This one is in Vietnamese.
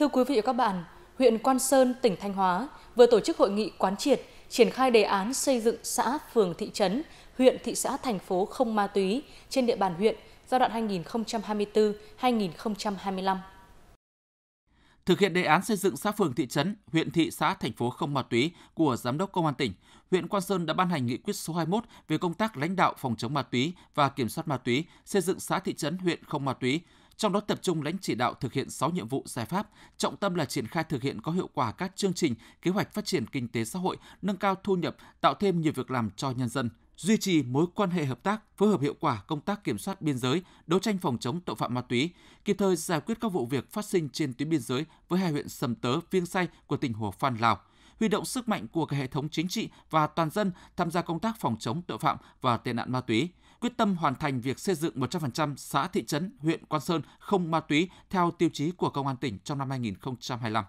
Thưa quý vị và các bạn, huyện Quan Sơn, tỉnh Thanh Hóa vừa tổ chức hội nghị quán triệt triển khai đề án xây dựng xã, phường, thị trấn, huyện, thị xã, thành phố không ma túy trên địa bàn huyện giai đoạn 2024-2025. Thực hiện đề án xây dựng xã phường thị trấn, huyện thị xã thành phố không ma túy của giám đốc công an tỉnh, huyện Quan Sơn đã ban hành nghị quyết số 21 về công tác lãnh đạo phòng chống ma túy và kiểm soát ma túy, xây dựng xã thị trấn huyện không ma túy trong đó tập trung lãnh chỉ đạo thực hiện 6 nhiệm vụ giải pháp, trọng tâm là triển khai thực hiện có hiệu quả các chương trình, kế hoạch phát triển kinh tế xã hội, nâng cao thu nhập, tạo thêm nhiều việc làm cho nhân dân, duy trì mối quan hệ hợp tác, phối hợp hiệu quả công tác kiểm soát biên giới, đấu tranh phòng chống tội phạm ma túy, kịp thời giải quyết các vụ việc phát sinh trên tuyến biên giới với hai huyện Sầm Tớ, Viêng Say của tỉnh Hồ Phan Lào, huy động sức mạnh của cả hệ thống chính trị và toàn dân tham gia công tác phòng chống tội phạm và tệ nạn ma túy, quyết tâm hoàn thành việc xây dựng 100% xã thị trấn, huyện Quan Sơn không ma túy theo tiêu chí của Công an tỉnh trong năm 2025.